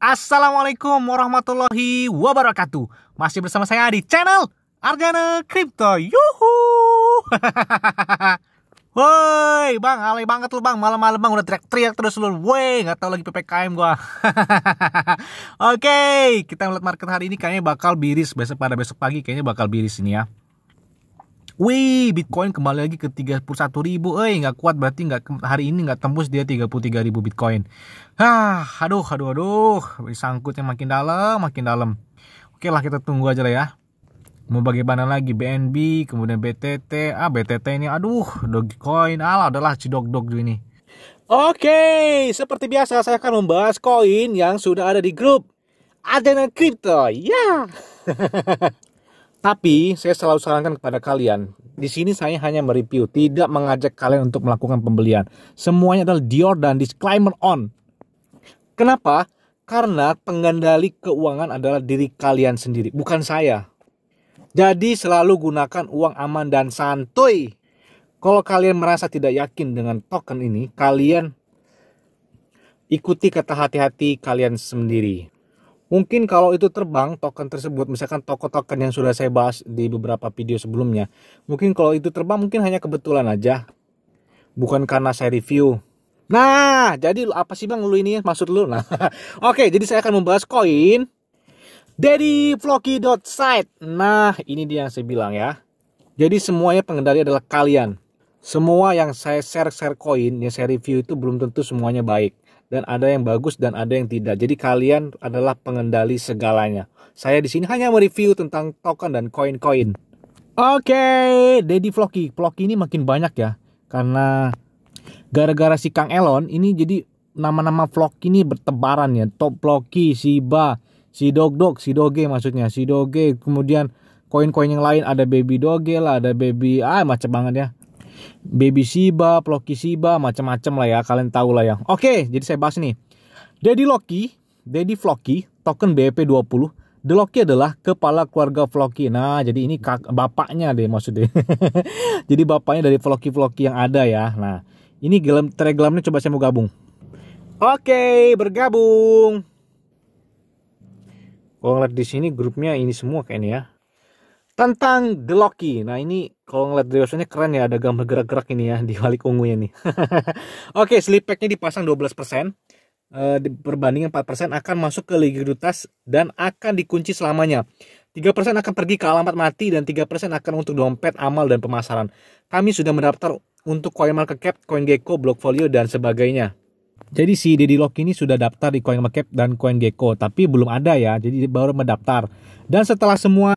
Assalamualaikum warahmatullahi wabarakatuh. Masih bersama saya di channel Arjana Crypto. Yuhu. Woi, Bang, alay banget lu Bang. Malam-malam Bang udah teriak-teriak terus lu. Woi, nggak tahu lagi PPKM gua. Oke, okay, kita melihat market hari ini kayaknya bakal biris besok pada besok pagi kayaknya bakal biris ini ya. Wih, Bitcoin kembali lagi ke 31 ribu. Eh, nggak kuat berarti nggak hari ini nggak tembus dia 33 ribu Bitcoin. Hah, aduh, aduh, aduh, sangkutnya makin dalam, makin dalam. Oke lah, kita tunggu aja lah ya. Mau bagaimana lagi BNB, kemudian BTT, ah BTT ini, aduh, Dogecoin, alah, adalah cidok dog ini. Oke, seperti biasa saya akan membahas koin yang sudah ada di grup Adena Crypto. Ya. Yeah. Tapi saya selalu sarankan kepada kalian, di sini saya hanya mereview, tidak mengajak kalian untuk melakukan pembelian. Semuanya adalah Dior dan disclaimer on. Kenapa? Karena pengendali keuangan adalah diri kalian sendiri, bukan saya. Jadi selalu gunakan uang aman dan santuy. Kalau kalian merasa tidak yakin dengan token ini, kalian ikuti kata hati-hati kalian sendiri. Mungkin kalau itu terbang token tersebut, misalkan token-token yang sudah saya bahas di beberapa video sebelumnya, mungkin kalau itu terbang mungkin hanya kebetulan aja, bukan karena saya review. Nah, jadi apa sih bang lu ini maksud lu? Nah, oke, jadi saya akan membahas koin dari daddyvlocky.site. Nah, ini dia yang saya bilang ya. Jadi semuanya pengendali adalah kalian. Semua yang saya share-share koin, yang saya review itu belum tentu semuanya baik dan ada yang bagus dan ada yang tidak. Jadi kalian adalah pengendali segalanya. Saya di sini hanya mereview tentang token dan koin-koin. Oke, okay, Dedi vlogi. Vlogi ini makin banyak ya. Karena gara-gara si Kang Elon ini jadi nama-nama vlog ini bertebaran ya. Top Vlogi, Siba, si Dog Dog, si Doge maksudnya. Si Doge, kemudian koin-koin yang lain ada Baby Doge lah, ada Baby ah macam banget ya baby Shiba, Floki Shiba, macam-macam lah ya. Kalian tahu lah ya. Oke, jadi saya bahas nih. Daddy Loki, Daddy Floki, token bp 20 The Loki adalah kepala keluarga Floki. Nah, jadi ini kak, bapaknya deh maksudnya. jadi bapaknya dari Floki-Floki yang ada ya. Nah, ini gelem coba saya mau gabung. Oke, bergabung. Kalau ngeliat di sini grupnya ini semua kayaknya ya tentang The Loki. Nah ini kalau ngeliat dewasanya keren ya ada gambar gerak-gerak ini ya di balik ungunya nih. Oke, okay, sleep packnya dipasang 12 persen. Uh, perbandingan 4% akan masuk ke Liga tas dan akan dikunci selamanya. 3% akan pergi ke alamat mati dan 3% akan untuk dompet, amal, dan pemasaran. Kami sudah mendaftar untuk CoinMarketCap, CoinGecko, Blockfolio, dan sebagainya. Jadi si Deddy Lock ini sudah daftar di CoinMarketCap dan CoinGecko, tapi belum ada ya, jadi baru mendaftar. Dan setelah semua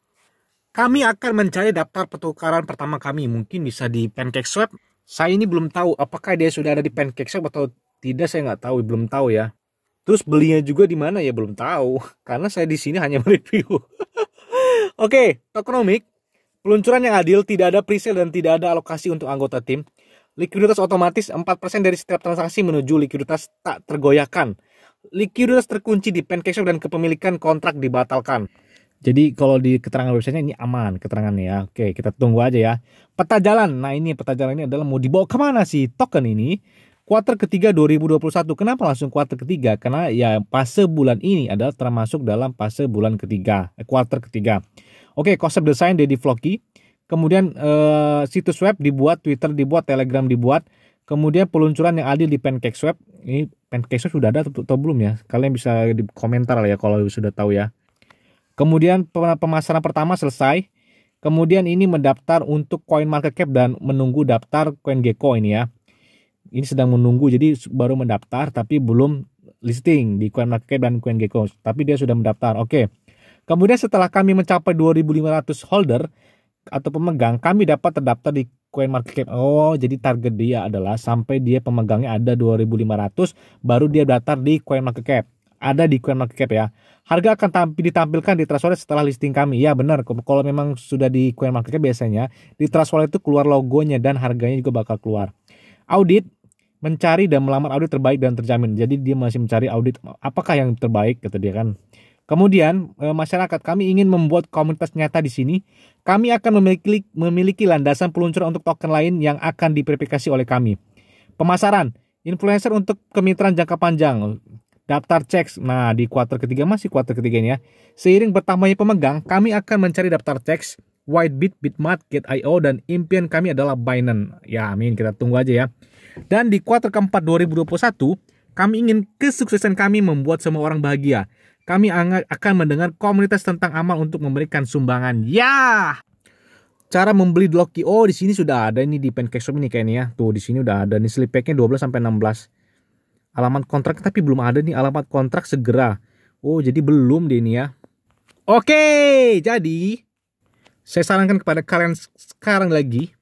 kami akan mencari daftar pertukaran pertama kami, mungkin bisa di Pancake Swap. Saya ini belum tahu apakah dia sudah ada di Pancake Swap atau tidak, saya nggak tahu, belum tahu ya. Terus belinya juga di mana ya belum tahu, karena saya di sini hanya mereview. Oke, okay, ekonomik. Peluncuran yang adil, tidak ada presale dan tidak ada alokasi untuk anggota tim. Likuiditas otomatis 4% dari setiap transaksi menuju likuiditas tak tergoyahkan. Likuiditas terkunci di Pancake Swap dan kepemilikan kontrak dibatalkan. Jadi kalau di keterangan websitenya ini aman keterangannya ya. Oke kita tunggu aja ya. Peta jalan. Nah ini peta jalan ini adalah mau dibawa kemana sih token ini? Kuarter ketiga 2021. Kenapa langsung kuarter ketiga? Karena ya fase bulan ini adalah termasuk dalam fase bulan ketiga, eh, kuarter ketiga. Oke, konsep desain Deddy Floki. Kemudian eh, situs web dibuat, Twitter dibuat, Telegram dibuat. Kemudian peluncuran yang adil di Pancake Swap. Ini Pancake Swap sudah ada atau, atau belum ya? Kalian bisa di komentar lah ya kalau sudah tahu ya. Kemudian pemasaran pertama selesai. Kemudian ini mendaftar untuk coin market cap dan menunggu daftar Coin Gecko ini ya. Ini sedang menunggu jadi baru mendaftar tapi belum listing di coin market cap dan Coin Gecko. Tapi dia sudah mendaftar. Oke. Kemudian setelah kami mencapai 2500 holder atau pemegang, kami dapat terdaftar di Coin Market Cap. Oh, jadi target dia adalah sampai dia pemegangnya ada 2.500, baru dia daftar di Coin Market Cap. Ada di Coin Market Cap ya harga akan tampil ditampilkan di Trust setelah listing kami. Ya benar, kalau memang sudah di Coin Market biasanya di Trust itu keluar logonya dan harganya juga bakal keluar. Audit mencari dan melamar audit terbaik dan terjamin. Jadi dia masih mencari audit apakah yang terbaik kata dia kan. Kemudian e, masyarakat kami ingin membuat komunitas nyata di sini. Kami akan memiliki memiliki landasan peluncuran untuk token lain yang akan diverifikasi oleh kami. Pemasaran, influencer untuk kemitraan jangka panjang daftar cek. Nah, di kuartal ketiga masih kuartal ketiganya. Ya. Seiring bertambahnya pemegang, kami akan mencari daftar checks Whitebit, Bitmart, Gate.io, dan impian kami adalah Binance. Ya, amin. Kita tunggu aja ya. Dan di kuartal keempat 2021, kami ingin kesuksesan kami membuat semua orang bahagia. Kami akan mendengar komunitas tentang amal untuk memberikan sumbangan. Ya! Cara membeli Loki. Oh, di sini sudah ada ini di Pancake Shop ini kayaknya ya. Tuh, di sini udah ada nih slip nya 12 sampai 16 alamat kontrak tapi belum ada nih alamat kontrak segera. Oh, jadi belum deh ini ya. Oke, jadi saya sarankan kepada kalian sekarang lagi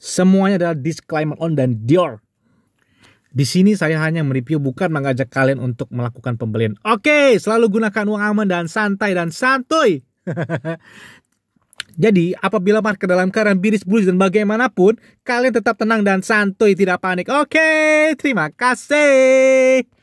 semuanya adalah disclaimer on dan Dior. Di sini saya hanya mereview bukan mengajak kalian untuk melakukan pembelian. Oke, selalu gunakan uang aman dan santai dan santuy. Jadi, apabila market dalam keadaan bearish, bullish, dan bagaimanapun, kalian tetap tenang dan santuy, tidak panik. Oke, terima kasih.